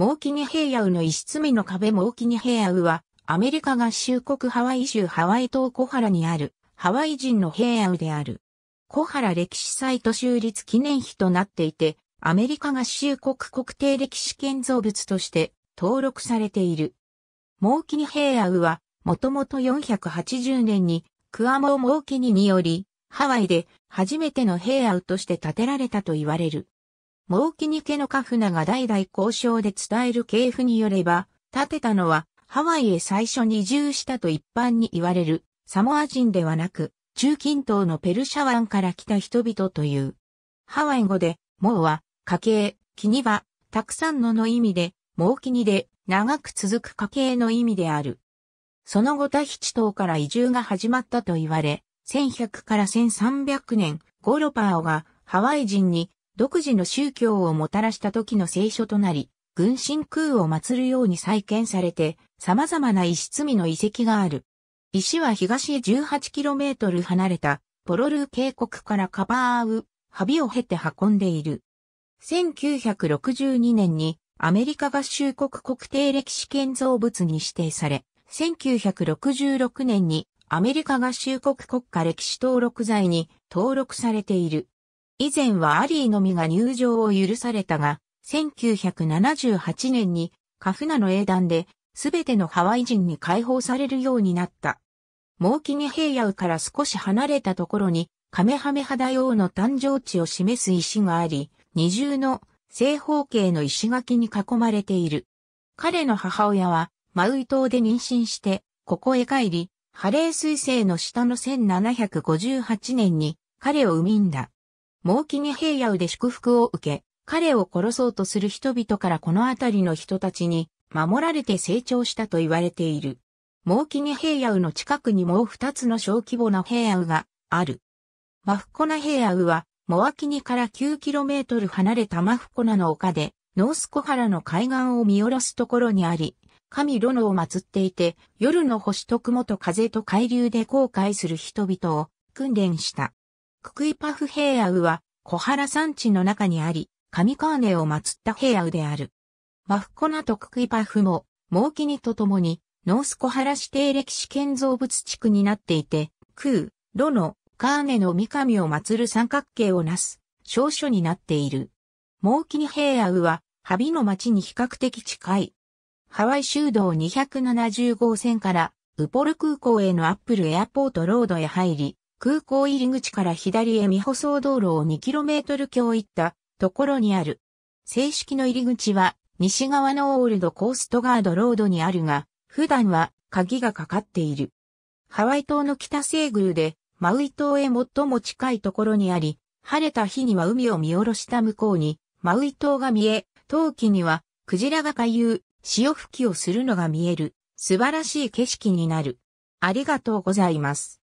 モーキニ平野の石積みの壁モーキニ平野は、アメリカ合衆国ハワイ州ハワイ島小原にある、ハワイ人の平野である。小原歴史サイト州立記念碑となっていて、アメリカ合衆国国定歴史建造物として登録されている。モーキニ平野は、もともと480年に、クアモーモーキニにより、ハワイで初めての平野として建てられたと言われる。猛キに家のカフナが代々交渉で伝える系譜によれば、建てたのはハワイへ最初に移住したと一般に言われるサモア人ではなく、中近東のペルシャ湾から来た人々という。ハワイ語で、モーは、家系、キニは、たくさんのの意味で、モーキニで、長く続く家系の意味である。その後タヒチ島から移住が始まったと言われ、1100から1300年、ゴロパーオがハワイ人に独自の宗教をもたらした時の聖書となり、軍神空を祀るように再建されて、様々な石積みの遺跡がある。石は東へ 18km 離れた、ポロルー渓谷からカバーウ、ハビを経て運んでいる。1962年にアメリカ合衆国国定歴史建造物に指定され、1966年にアメリカ合衆国国家歴史登録財に登録されている。以前はアリーのみが入場を許されたが、1978年にカフナの英断で、すべてのハワイ人に解放されるようになった。モーキニ平野から少し離れたところに、カメハメハ大王の誕生地を示す石があり、二重の正方形の石垣に囲まれている。彼の母親は、マウイ島で妊娠して、ここへ帰り、ハレー彗星の下の1758年に彼を産んだ。モーキニ平野で祝福を受け、彼を殺そうとする人々からこの辺りの人たちに守られて成長したと言われている。モーキニ平野の近くにもう二つの小規模な平野がある。マフコナ平野は、モアキニから 9km 離れたマフコナの丘で、ノースコハラの海岸を見下ろすところにあり、神ロノを祀っていて、夜の星と雲と風と海流で航海する人々を訓練した。ククイパフ平野は小原山地の中にあり、神川根を祀った平野である。マフコナとククイパフも、モーキとともに、ノース小原指定歴史建造物地区になっていて、空、ロの、カーネの三上を祀る三角形をなす、少書になっている。モーキニ平野は、ハビの町に比較的近い。ハワイ州道270号線から、ウポル空港へのアップルエアポートロードへ入り、空港入り口から左へ未舗装道路を 2km 強行ったところにある。正式の入り口は西側のオールドコーストガードロードにあるが、普段は鍵がかかっている。ハワイ島の北西宮でマウイ島へ最も近いところにあり、晴れた日には海を見下ろした向こうにマウイ島が見え、冬季にはクジラが回遊、潮吹きをするのが見える素晴らしい景色になる。ありがとうございます。